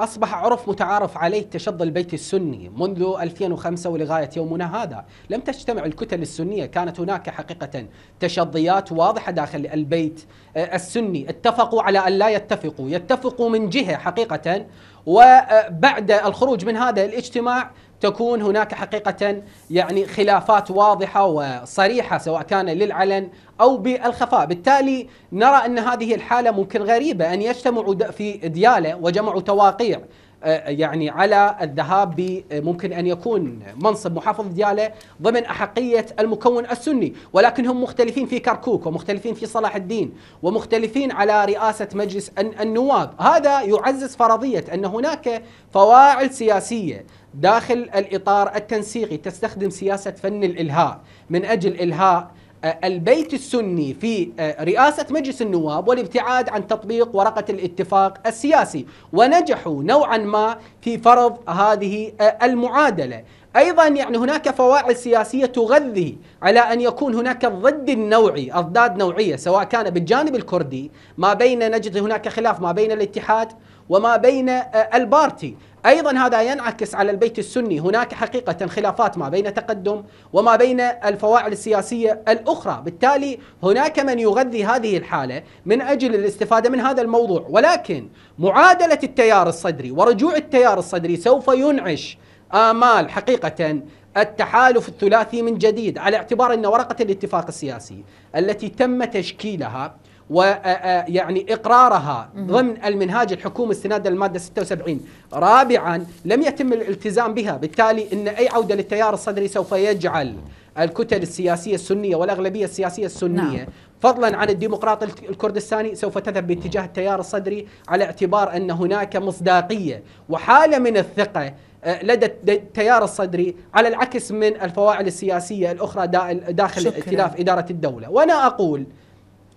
أصبح عرف متعارف عليه تشظ البيت السني منذ 2005 ولغاية يومنا هذا لم تجتمع الكتل السنية كانت هناك حقيقة تشظيات واضحة داخل البيت آه، السني اتفقوا على أن لا يتفقوا يتفقوا من جهة حقيقة وبعد آه، الخروج من هذا الاجتماع تكون هناك حقيقة يعني خلافات واضحة وصريحة سواء كان للعلن أو بالخفاء بالتالي نرى أن هذه الحالة ممكن غريبة أن يجتمعوا في ديالة وجمعوا تواقيع آه، يعني على الذهاب آه، ممكن ان يكون منصب محافظ دياله ضمن احقيه المكون السني، ولكن هم مختلفين في كركوك ومختلفين في صلاح الدين ومختلفين على رئاسه مجلس النواب، هذا يعزز فرضيه ان هناك فواعل سياسيه داخل الاطار التنسيقي تستخدم سياسه فن الالهاء من اجل الهاء آه، البيت السني في آه، رئاسة مجلس النواب والابتعاد عن تطبيق ورقة الاتفاق السياسي ونجحوا نوعا ما في فرض هذه آه، المعادلة أيضا يعني هناك فواعل سياسية تغذي على أن يكون هناك الضد النوعي أضداد نوعية سواء كان بالجانب الكردي ما بين نجد هناك خلاف ما بين الاتحاد وما بين آه، البارتي أيضا هذا ينعكس على البيت السني هناك حقيقة خلافات ما بين تقدم وما بين الفواعل السياسية الأخرى بالتالي هناك من يغذي هذه الحالة من أجل الاستفادة من هذا الموضوع ولكن معادلة التيار الصدري ورجوع التيار الصدري سوف ينعش آمال حقيقة التحالف الثلاثي من جديد على اعتبار أن ورقة الاتفاق السياسي التي تم تشكيلها ويعني آه، آه، اقرارها ضمن المنهاج الحكومي استنادا للماده 76 رابعا لم يتم الالتزام بها بالتالي ان اي عوده للتيار الصدري سوف يجعل الكتل السياسيه السنيه والاغلبيه السياسيه السنيه نعم. فضلا عن الديمقراط الكردستاني سوف تذهب باتجاه التيار الصدري على اعتبار ان هناك مصداقيه وحاله من الثقه آه، لدى التيار الصدري على العكس من الفواعل السياسيه الاخرى داخل ائتلاف اداره الدوله وانا اقول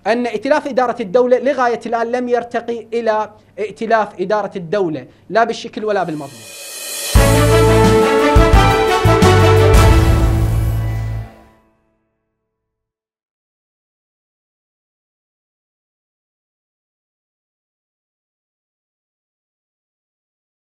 أن ائتلاف إدارة الدولة لغاية الآن لم يرتقي إلى ائتلاف إدارة الدولة لا بالشكل ولا بالمضمون